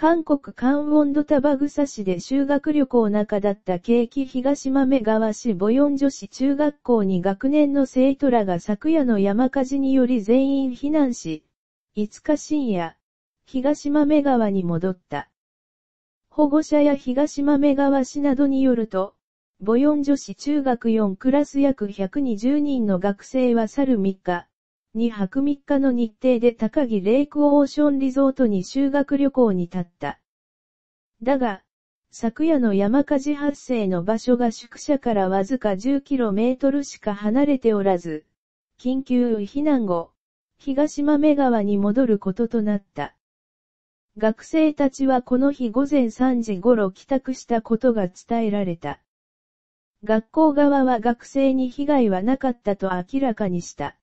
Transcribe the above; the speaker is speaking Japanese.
韓国関温度タバグサ市で修学旅行中だった景気東豆川市ボヨン女子中学校に学年の生徒らが昨夜の山火事により全員避難し、5日深夜、東豆川に戻った。保護者や東豆川市などによると、ボヨン女子中学4クラス約120人の学生は去る3日、2泊3日の日程で高木レイクオーションリゾートに修学旅行に立った。だが、昨夜の山火事発生の場所が宿舎からわずか 10km しか離れておらず、緊急避難後、東豆川に戻ることとなった。学生たちはこの日午前3時頃帰宅したことが伝えられた。学校側は学生に被害はなかったと明らかにした。